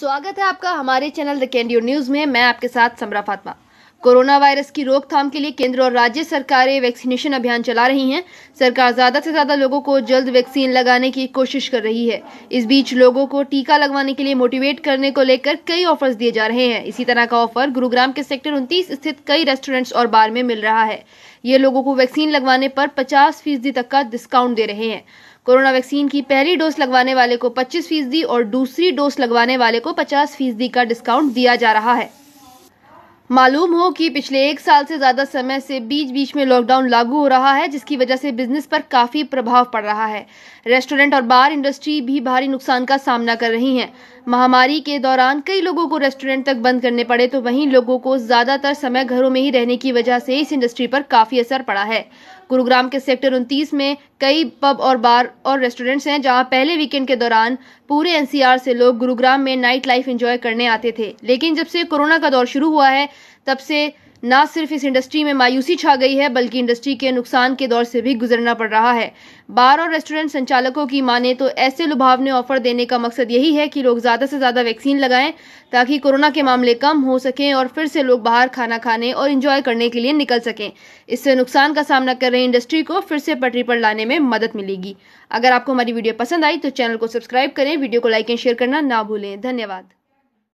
स्वागत है आपका हमारे चैनल द कैंडियो न्यूज़ में मैं आपके साथ समरा फातमा कोरोना वायरस की रोकथाम के लिए केंद्र और राज्य सरकारें वैक्सीनेशन अभियान चला रही हैं सरकार ज़्यादा से ज़्यादा लोगों को जल्द वैक्सीन लगाने की कोशिश कर रही है इस बीच लोगों को टीका लगवाने के लिए मोटिवेट करने को लेकर कई ऑफर्स दिए जा रहे हैं इसी तरह का ऑफर गुरुग्राम के सेक्टर उनतीस स्थित कई रेस्टोरेंट्स और बार में मिल रहा है ये लोगों को वैक्सीन लगवाने पर पचास फीसदी तक का डिस्काउंट दे रहे हैं कोरोना वैक्सीन की पहली डोज लगवाने वाले को पच्चीस फीसदी और दूसरी डोज लगवाने वाले को पचास फीसदी का डिस्काउंट दिया जा रहा है मालूम हो कि पिछले एक साल से ज़्यादा समय से बीच बीच में लॉकडाउन लागू हो रहा है जिसकी वजह से बिजनेस पर काफ़ी प्रभाव पड़ रहा है रेस्टोरेंट और बार इंडस्ट्री भी भारी नुकसान का सामना कर रही हैं महामारी के दौरान कई लोगों को रेस्टोरेंट तक बंद करने पड़े तो वहीं लोगों को ज़्यादातर समय घरों में ही रहने की वजह से इस इंडस्ट्री पर काफ़ी असर पड़ा है गुरुग्राम के सेक्टर उनतीस में कई पब और बार और रेस्टोरेंट्स हैं जहां पहले वीकेंड के दौरान पूरे एनसीआर से लोग गुरुग्राम में नाइट लाइफ एंजॉय करने आते थे लेकिन जब से कोरोना का दौर शुरू हुआ है तब से ना सिर्फ इस इंडस्ट्री में मायूसी छा गई है बल्कि इंडस्ट्री के नुकसान के दौर से भी गुजरना पड़ रहा है बार और रेस्टोरेंट संचालकों की माने तो ऐसे लुभावने ऑफर देने का मकसद यही है कि लोग ज़्यादा से ज़्यादा वैक्सीन लगाएं ताकि कोरोना के मामले कम हो सकें और फिर से लोग बाहर खाना खाने और इंजॉय करने के लिए निकल सकें इससे नुकसान का सामना कर रही इंडस्ट्री को फिर से पटरी पर लाने में मदद मिलेगी अगर आपको हमारी वीडियो पसंद आई तो चैनल को सब्सक्राइब करें वीडियो को लाइक एंड शेयर करना ना भूलें धन्यवाद